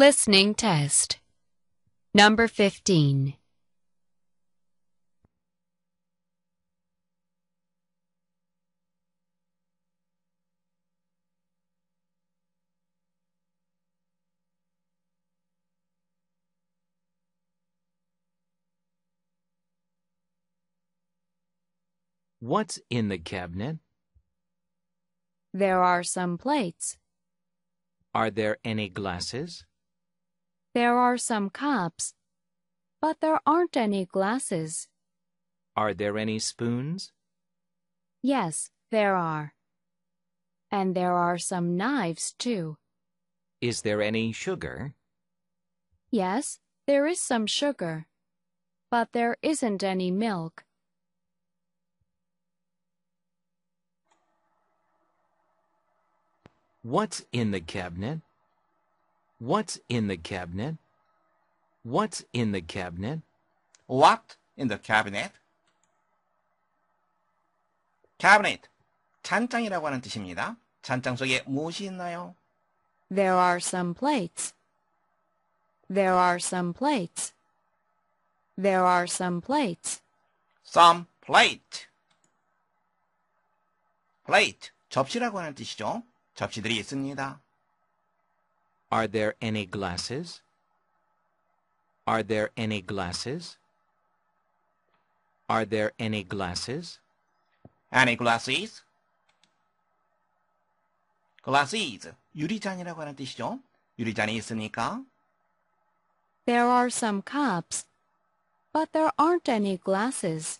Listening test. Number 15. What's in the cabinet? There are some plates. Are there any glasses? There are some cups, but there aren't any glasses. Are there any spoons? Yes, there are. And there are some knives, too. Is there any sugar? Yes, there is some sugar, but there isn't any milk. What's in the cabinet? What's in the cabinet? What's in the cabinet? What in the cabinet? cabinet 잔장이라고 하는 뜻입니다. 잔장 속에 무엇이 있나요? There are some plates. There are some plates. There are some plates. some plate. plate 접시라고 하는 뜻이죠. 접시들이 있습니다. Are there any glasses? Are there any glasses? Are there any glasses? Any glasses? Glasses. 유리잔이라고 하는 뜻이죠. 유리잔이 있으니까. There are some cups, but there aren't any glasses.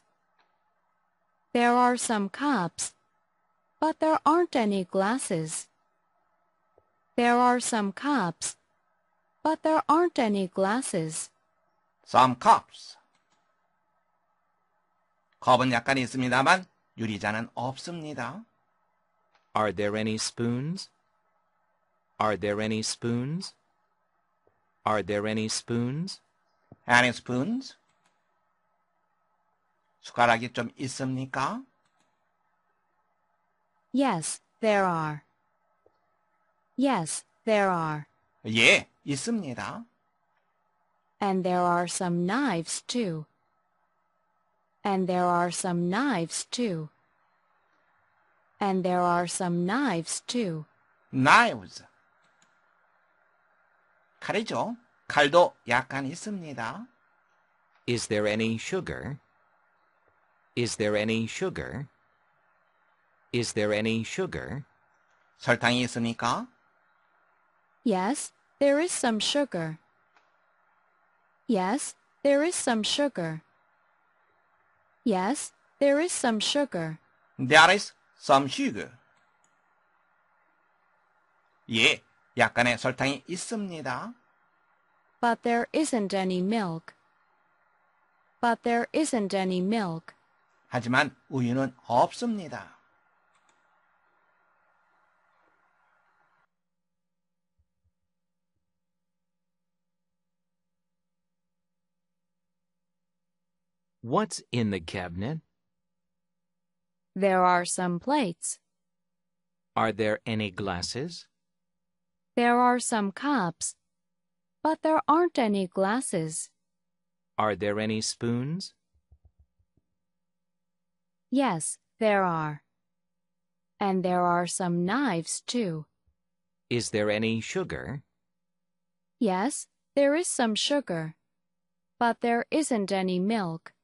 There are some cups, but there aren't any glasses. There are some cups, but there aren't any glasses. Some cups. 컵은 약간 있습니다만 유리잔은 없습니다. Are there any spoons? Are there any spoons? Are there any spoons? Any spoons? 숟가락이 좀 있습니까? Yes, there are. Yes, there are. 예, 있습니다. And there are some knives too. And there are some knives too. And there are some knives too. knives. 칼이죠. 칼도 약간 있습니다. Is there any sugar? Is there any sugar? Is there any sugar? 설탕이 있습니까? Yes, there is some sugar. Yes, there is some sugar. Yes, there is some sugar. There is some sugar. 예, 약간의 설탕이 있습니다. But there isn't any milk. But there isn't any milk. 하지만 우유는 없습니다. What's in the cabinet? There are some plates. Are there any glasses? There are some cups, but there aren't any glasses. Are there any spoons? Yes, there are. And there are some knives, too. Is there any sugar? Yes, there is some sugar. But there isn't any milk.